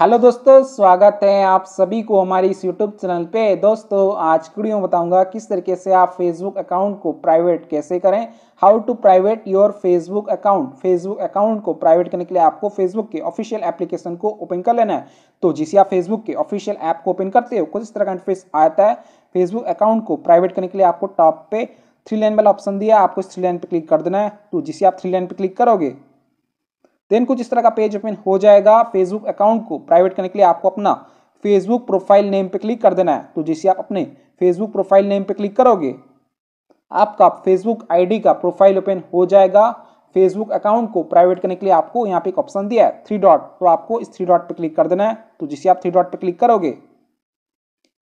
hello दोस्तों स्वागत है आप सभी को हमारे इस यूट्यूब चैनल पे दोस्तों आज की वीडियो में बताऊंगा किस तरीके से आप फेसबुक अकाउंट को प्राइवेट कैसे करें how to private your Facebook account Facebook account को प्राइवेट करने के लिए आपको फेसबुक के ऑफिशियल एप्लीकेशन को ओपन कर लेना है तो जिसे आप फेसबुक के ऑफिशियल ऐप को ओपन करते हो कुछ इस तरह का इंटरफेस आता है फेसबुक अकाउंट को प्राइवेट करने के लिए आपको टॉप पे थ्री लाइन वाला ऑप्शन दिया आपको इस थ्री लाइन पर क्लिक कर देना है तो जिसे आप थ्री लाइन पर क्लिक करोगे देन कुछ इस तरह का पेज ओपन हो जाएगा फेसबुक अकाउंट को प्राइवेट करने के लिए आपको अपना फेसबुक प्रोफाइल नेम पे क्लिक कर देना है तो जैसे आप अपने फेसबुक प्रोफाइल नेम पे क्लिक करोगे आपका फेसबुक आईडी का प्रोफाइल ओपन हो जाएगा फेसबुक अकाउंट को प्राइवेट करने के लिए आपको यहाँ पे एक ऑप्शन दिया है थ्री डॉट तो आपको इस थ्री डॉट पे क्लिक कर देना है तो जिसे आप थ्री डॉट पे क्लिक करोगे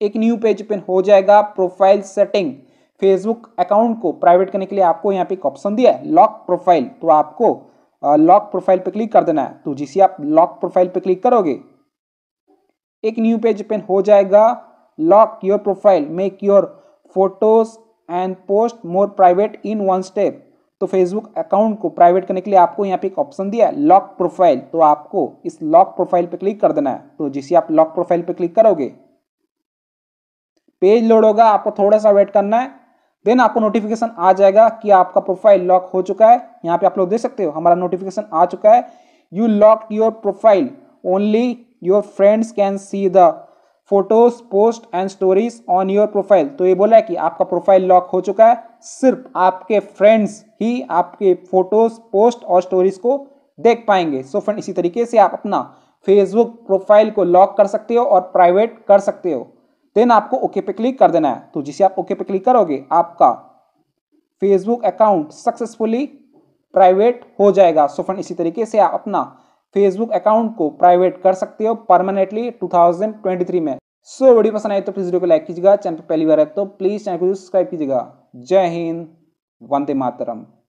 एक न्यू पेज ओपन हो जाएगा प्रोफाइल सेटिंग फेसबुक अकाउंट को प्राइवेट करने के लिए आपको यहाँ पे एक ऑप्शन दिया है लॉक प्रोफाइल तो आपको लॉक प्रोफाइल पर क्लिक कर देना है तो जिसे आप लॉक प्रोफाइल पर क्लिक करोगे एक न्यू पेज ओपन हो जाएगा lock your profile make your photos and post more private in one step तो फेसबुक अकाउंट को प्राइवेट करने के लिए आपको यहाँ पे एक ऑप्शन दिया है लॉक प्रोफाइल तो आपको इस लॉक प्रोफाइल पे क्लिक कर देना है तो जिसे आप लॉक प्रोफाइल पे क्लिक करोगे पेज लोड होगा आपको थोड़ा सा वेट करना है देन आपको नोटिफिकेशन आ जाएगा कि आपका प्रोफाइल लॉक हो चुका है यहाँ पे आप लोग देख सकते हो हमारा नोटिफिकेशन आ चुका है you lock your profile only your friends can see the photos post and stories on your profile तो ये बोला है कि आपका प्रोफाइल लॉक हो चुका है सिर्फ आपके फ्रेंड्स ही आपके फोटोज पोस्ट और स्टोरीज को देख पाएंगे सो so फ्रेंड इसी तरीके से आप अपना फेसबुक प्रोफाइल को लॉक कर सकते हो और प्राइवेट कर सकते हो देन आपको ओके पे क्लिक कर देना है तो जिसे आप ओके पे क्लिक करोगे आपका फेसबुक अकाउंट सक्सेसफुली प्राइवेट हो जाएगा सो फ्रेंड इसी तरीके से आप अपना फेसबुक अकाउंट को प्राइवेट कर सकते हो परमानेंटली 2023 में सो so, वीडियो पसंद आए तो प्लीज वीडियो को लाइक कीजिएगा चैनल पर पहली बार है तो प्लीज चैनल को सब्सक्राइब कीजिएगा जय हिंद वंदे मातरम